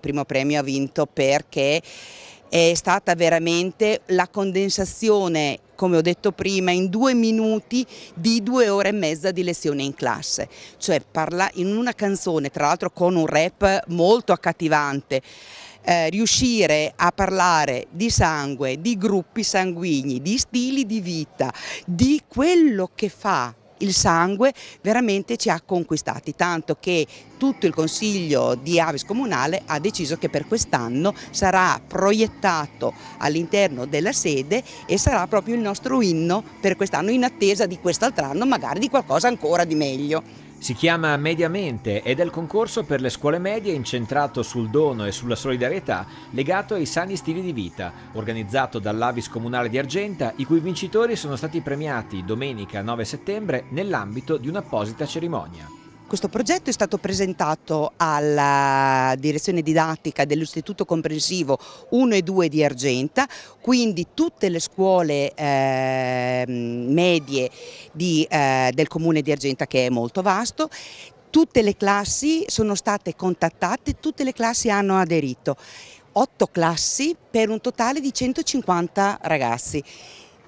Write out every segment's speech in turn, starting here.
primo premio ha vinto perché è stata veramente la condensazione, come ho detto prima, in due minuti di due ore e mezza di lezione in classe. Cioè parla in una canzone, tra l'altro con un rap molto accattivante, eh, riuscire a parlare di sangue, di gruppi sanguigni, di stili di vita, di quello che fa il sangue veramente ci ha conquistati, tanto che tutto il Consiglio di Avis Comunale ha deciso che per quest'anno sarà proiettato all'interno della sede e sarà proprio il nostro inno per quest'anno in attesa di quest'altro anno magari di qualcosa ancora di meglio. Si chiama Mediamente ed è il concorso per le scuole medie incentrato sul dono e sulla solidarietà legato ai sani stili di vita, organizzato dall'Avis Comunale di Argenta, i cui vincitori sono stati premiati domenica 9 settembre nell'ambito di un'apposita cerimonia. Questo progetto è stato presentato alla direzione didattica dell'Istituto Comprensivo 1 e 2 di Argenta, quindi tutte le scuole eh, medie di, eh, del comune di Argenta che è molto vasto, tutte le classi sono state contattate, tutte le classi hanno aderito, Otto classi per un totale di 150 ragazzi.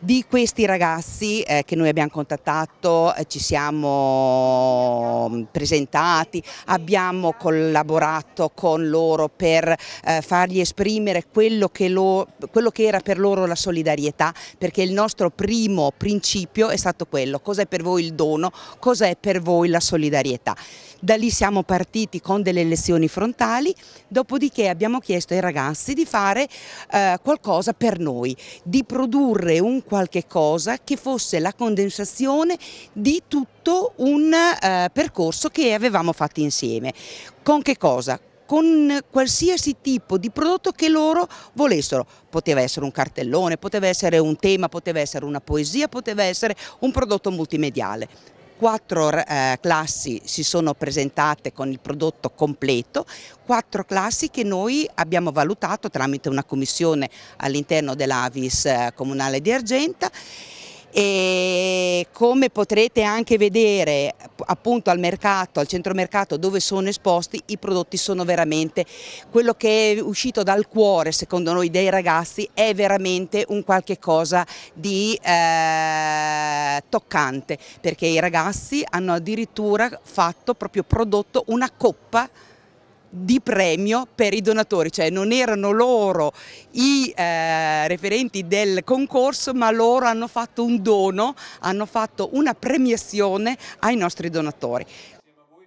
Di questi ragazzi eh, che noi abbiamo contattato eh, ci siamo mm, presentati, abbiamo collaborato con loro per eh, fargli esprimere quello che, lo, quello che, era per loro la solidarietà, perché il nostro primo principio è stato quello, cos'è per voi il dono, cos'è per voi la solidarietà. Da lì siamo partiti con delle lezioni frontali, dopodiché abbiamo chiesto ai ragazzi di fare eh, qualcosa per noi, di produrre un qualche cosa che fosse la condensazione di tutto un eh, percorso che avevamo fatto insieme. Con che cosa? con qualsiasi tipo di prodotto che loro volessero. Poteva essere un cartellone, poteva essere un tema, poteva essere una poesia, poteva essere un prodotto multimediale quattro eh, classi si sono presentate con il prodotto completo, quattro classi che noi abbiamo valutato tramite una commissione all'interno dell'Avis eh, Comunale di Argenta e come potrete anche vedere appunto al mercato, al centro mercato dove sono esposti i prodotti sono veramente quello che è uscito dal cuore secondo noi dei ragazzi è veramente un qualche cosa di eh, toccante perché i ragazzi hanno addirittura fatto proprio prodotto una coppa di premio per i donatori, cioè non erano loro i eh, referenti del concorso, ma loro hanno fatto un dono, hanno fatto una premiazione ai nostri donatori.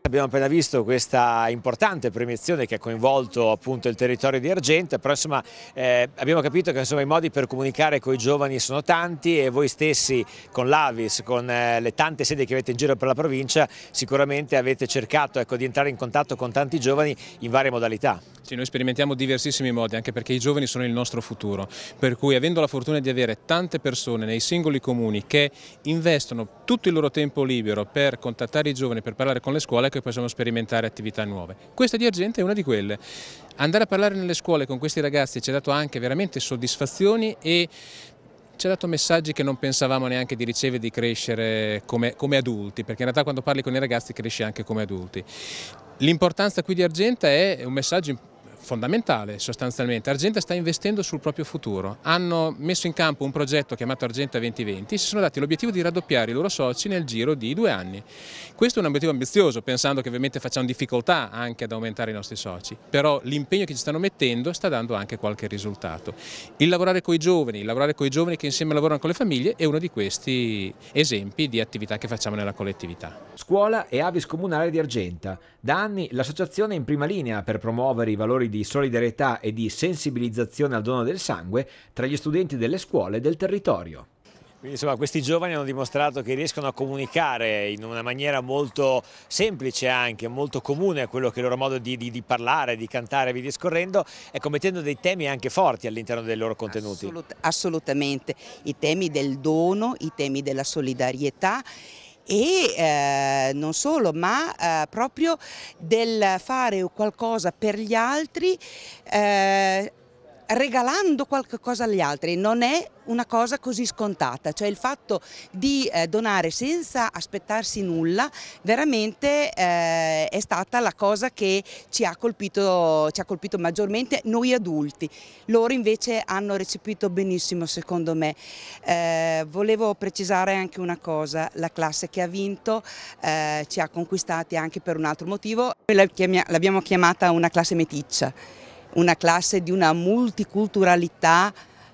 Abbiamo appena visto questa importante premiazione che ha coinvolto appunto il territorio di Argenta, però insomma eh, abbiamo capito che insomma, i modi per comunicare con i giovani sono tanti e voi stessi con l'Avis, con eh, le tante sedi che avete in giro per la provincia, sicuramente avete cercato ecco, di entrare in contatto con tanti giovani in varie modalità. Sì, noi sperimentiamo diversissimi modi, anche perché i giovani sono il nostro futuro, per cui avendo la fortuna di avere tante persone nei singoli comuni che investono tutto il loro tempo libero per contattare i giovani, per parlare con le scuole, che possono sperimentare attività nuove. Questa di Argente è una di quelle. Andare a parlare nelle scuole con questi ragazzi ci ha dato anche veramente soddisfazioni e ci ha dato messaggi che non pensavamo neanche di ricevere, di crescere come, come adulti, perché in realtà quando parli con i ragazzi cresci anche come adulti. L'importanza qui di Argenta è un messaggio importante fondamentale sostanzialmente. Argenta sta investendo sul proprio futuro. Hanno messo in campo un progetto chiamato Argenta 2020 e si sono dati l'obiettivo di raddoppiare i loro soci nel giro di due anni. Questo è un obiettivo ambizioso, pensando che ovviamente facciamo difficoltà anche ad aumentare i nostri soci, però l'impegno che ci stanno mettendo sta dando anche qualche risultato. Il lavorare con i giovani, il lavorare con i giovani che insieme lavorano con le famiglie è uno di questi esempi di attività che facciamo nella collettività. Scuola e Avis Comunale di Argenta. Da anni l'associazione è in prima linea per promuovere i valori di di solidarietà e di sensibilizzazione al dono del sangue tra gli studenti delle scuole del territorio. Quindi, insomma, questi giovani hanno dimostrato che riescono a comunicare in una maniera molto semplice anche, molto comune a quello che è il loro modo di, di, di parlare, di cantare, vi discorrendo e commettendo dei temi anche forti all'interno dei loro contenuti. Assolut assolutamente, i temi del dono, i temi della solidarietà e eh, non solo, ma eh, proprio del fare qualcosa per gli altri. Eh, regalando qualcosa agli altri, non è una cosa così scontata, cioè il fatto di eh, donare senza aspettarsi nulla veramente eh, è stata la cosa che ci ha, colpito, ci ha colpito maggiormente noi adulti, loro invece hanno recepito benissimo secondo me. Eh, volevo precisare anche una cosa, la classe che ha vinto eh, ci ha conquistati anche per un altro motivo, l'abbiamo chiamata una classe meticcia una classe di una multiculturalità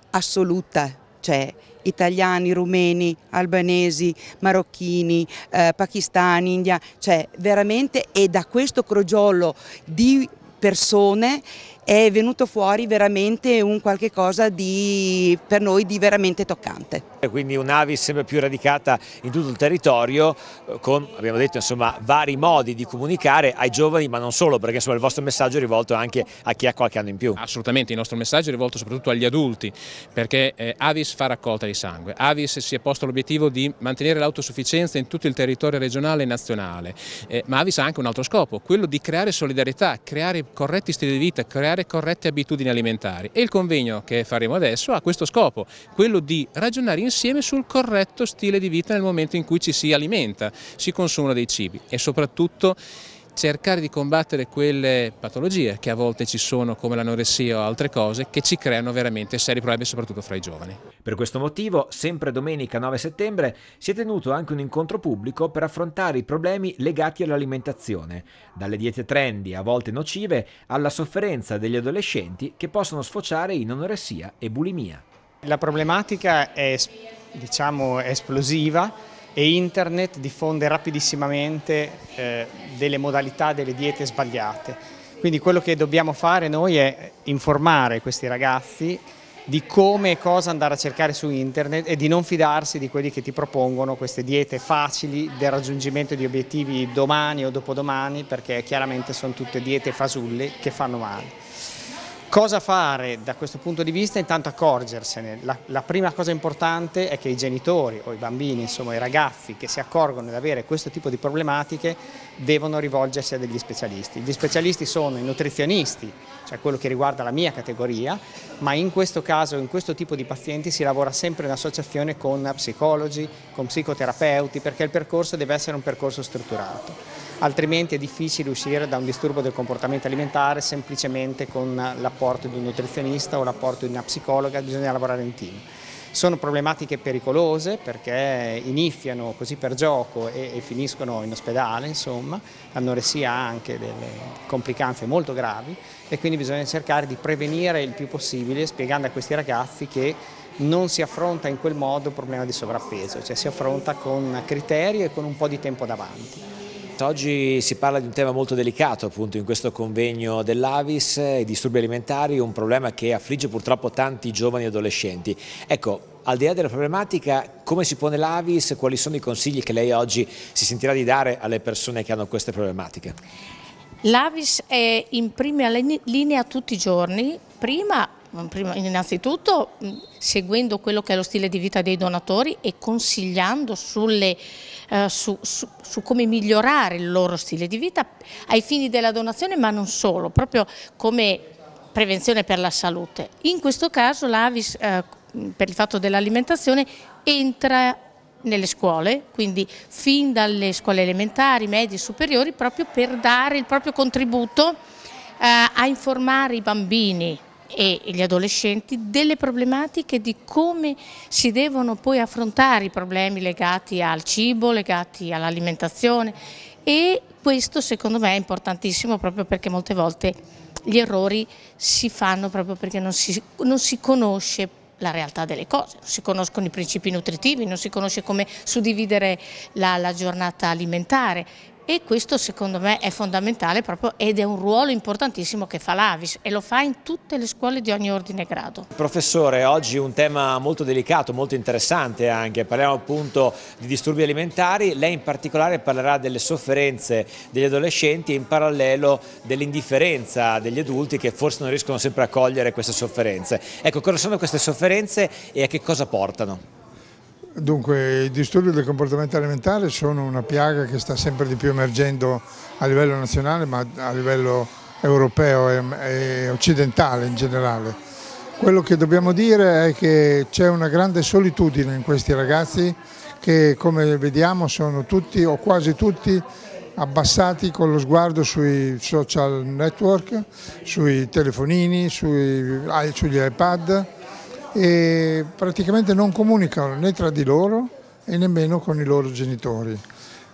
assoluta, cioè italiani, rumeni, albanesi, marocchini, eh, pakistani, india, cioè veramente è da questo crogiolo di persone è venuto fuori veramente un qualche cosa di, per noi di veramente toccante. Quindi un'AVI sempre più radicata in tutto il territorio eh, con, abbiamo detto, insomma, vari modi di comunicare ai giovani ma non solo perché insomma, il vostro messaggio è rivolto anche a chi ha qualche anno in più. Assolutamente, il nostro messaggio è rivolto soprattutto agli adulti perché eh, Avis fa raccolta di sangue, Avis si è posto l'obiettivo di mantenere l'autosufficienza in tutto il territorio regionale e nazionale, eh, ma Avis ha anche un altro scopo, quello di creare solidarietà, creare corretti stili di vita, creare sviluppare corrette abitudini alimentari e il convegno che faremo adesso ha questo scopo, quello di ragionare insieme sul corretto stile di vita nel momento in cui ci si alimenta, si consumano dei cibi e soprattutto cercare di combattere quelle patologie che a volte ci sono come l'anoressia o altre cose che ci creano veramente seri problemi soprattutto fra i giovani. Per questo motivo, sempre domenica 9 settembre, si è tenuto anche un incontro pubblico per affrontare i problemi legati all'alimentazione, dalle diete trendy a volte nocive alla sofferenza degli adolescenti che possono sfociare in anoressia e bulimia. La problematica è diciamo esplosiva e internet diffonde rapidissimamente eh, delle modalità delle diete sbagliate. Quindi quello che dobbiamo fare noi è informare questi ragazzi di come e cosa andare a cercare su internet e di non fidarsi di quelli che ti propongono queste diete facili del raggiungimento di obiettivi domani o dopodomani perché chiaramente sono tutte diete fasulle che fanno male. Cosa fare da questo punto di vista? Intanto accorgersene. La, la, prima cosa importante è che i genitori o i bambini, insomma i ragazzi che si accorgono di avere questo tipo di problematiche devono rivolgersi a degli specialisti. Gli specialisti sono i nutrizionisti, cioè quello che riguarda la mia categoria, ma in questo caso, in questo tipo di pazienti si lavora sempre in associazione con psicologi, con psicoterapeuti, perché il percorso deve essere un percorso strutturato altrimenti è difficile uscire da un disturbo del comportamento alimentare semplicemente con l'apporto di un nutrizionista o l'apporto di una psicologa, bisogna lavorare in team. Sono problematiche pericolose perché iniziano così per gioco e, e finiscono in ospedale, insomma, l'anoressia ha anche delle complicanze molto gravi e quindi bisogna cercare di prevenire il più possibile spiegando a questi ragazzi che non si affronta in quel modo il problema di sovrappeso, cioè si affronta con criterio e con un po' di tempo davanti. Certo, oggi si parla di un tema molto delicato appunto in questo convegno dell'Avis, i disturbi alimentari, un problema che affligge purtroppo tanti giovani adolescenti. Ecco, al di là della problematica, come si pone l'Avis, quali sono i consigli che lei oggi si sentirà di dare alle persone che hanno queste problematiche? L'Avis è in prima linea tutti i giorni, prima Prima, innanzitutto mm, seguendo quello che è lo stile di vita dei donatori e consigliando sulle, eh, su, su, su, come migliorare il loro stile di vita ai fini della donazione ma non solo, proprio come prevenzione per la salute. In questo caso l'Avis eh, per il fatto dell'alimentazione entra nelle scuole, quindi fin dalle scuole elementari, medie, e superiori, proprio per dare il proprio contributo eh, a informare i bambini e gli adolescenti delle problematiche di come si devono poi affrontare i problemi legati al cibo, legati all'alimentazione e questo secondo me è importantissimo proprio perché molte volte gli errori si fanno proprio perché non si, non si conosce la realtà delle cose, non si conoscono i principi nutritivi, non si conosce come suddividere la, la giornata alimentare e questo secondo me è fondamentale proprio ed è un ruolo importantissimo che fa l'Avis e lo fa in tutte le scuole di ogni ordine e grado. Professore, oggi un tema molto delicato, molto interessante anche, parliamo appunto di disturbi alimentari, lei in particolare parlerà delle sofferenze degli adolescenti e in parallelo dell'indifferenza degli adulti che forse non riescono sempre a cogliere queste sofferenze. Ecco, cosa sono queste sofferenze e a che cosa portano? Dunque, i disturbi del comportamento alimentare sono una piaga che sta sempre di più emergendo a livello nazionale, ma a livello europeo e, occidentale in generale. Quello che dobbiamo dire è che c'è una grande solitudine in questi ragazzi che come vediamo sono tutti o quasi tutti abbassati con lo sguardo sui social network, sui telefonini, sui, sugli iPad e praticamente non comunicano né tra di loro e nemmeno con i loro genitori.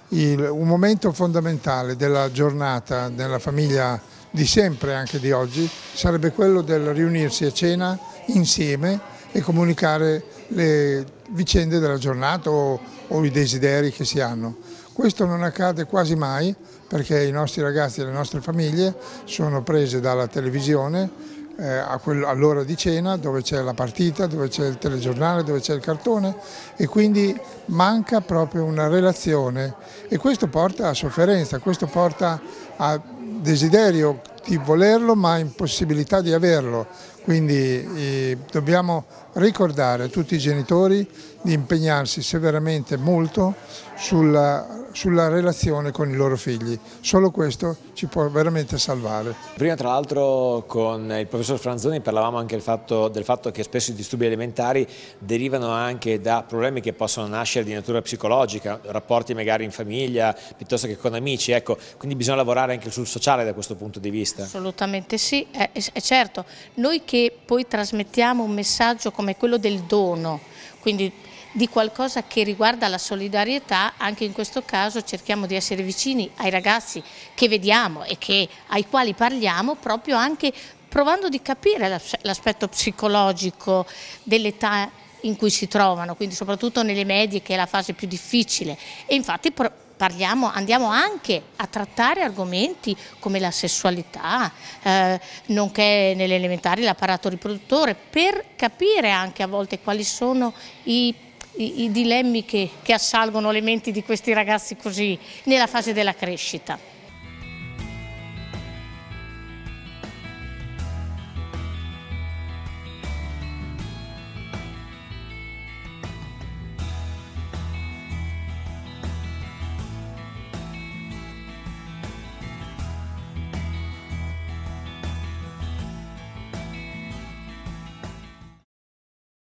Il, un momento fondamentale della giornata della famiglia di sempre, anche di oggi, sarebbe quello del riunirsi a cena insieme e comunicare le vicende della giornata o, o i desideri che si hanno. Questo non accade quasi mai perché i nostri ragazzi e le nostre famiglie sono prese dalla televisione eh, all'ora di cena dove c'è la partita, dove c'è il telegiornale, dove c'è il cartone e quindi manca proprio una relazione e questo porta a sofferenza, questo porta a desiderio di volerlo ma impossibilità di averlo, quindi eh, dobbiamo ricordare a tutti i genitori di impegnarsi severamente molto sulla sulla relazione con i loro figli. Solo questo ci può veramente salvare. Prima tra l'altro con il professor Franzoni parlavamo anche del fatto, del fatto che spesso i disturbi alimentari derivano anche da problemi che possono nascere di natura psicologica, rapporti magari in famiglia piuttosto che con amici, ecco, quindi bisogna lavorare anche sul sociale da questo punto di vista. Assolutamente sì, è, eh, è certo. Noi che poi trasmettiamo un messaggio come quello del dono, quindi di qualcosa che riguarda la solidarietà, anche in questo caso cerchiamo di essere vicini ai ragazzi che vediamo e che, ai quali parliamo proprio anche provando di capire l'aspetto psicologico dell'età in cui si trovano, quindi soprattutto nelle medie che è la fase più difficile e infatti parliamo, andiamo anche a trattare argomenti come la sessualità, eh, nonché nell'elementare l'apparato riproduttore, per capire anche a volte quali sono i i, i dilemmi che, che assalgono le menti di questi ragazzi così nella fase della crescita.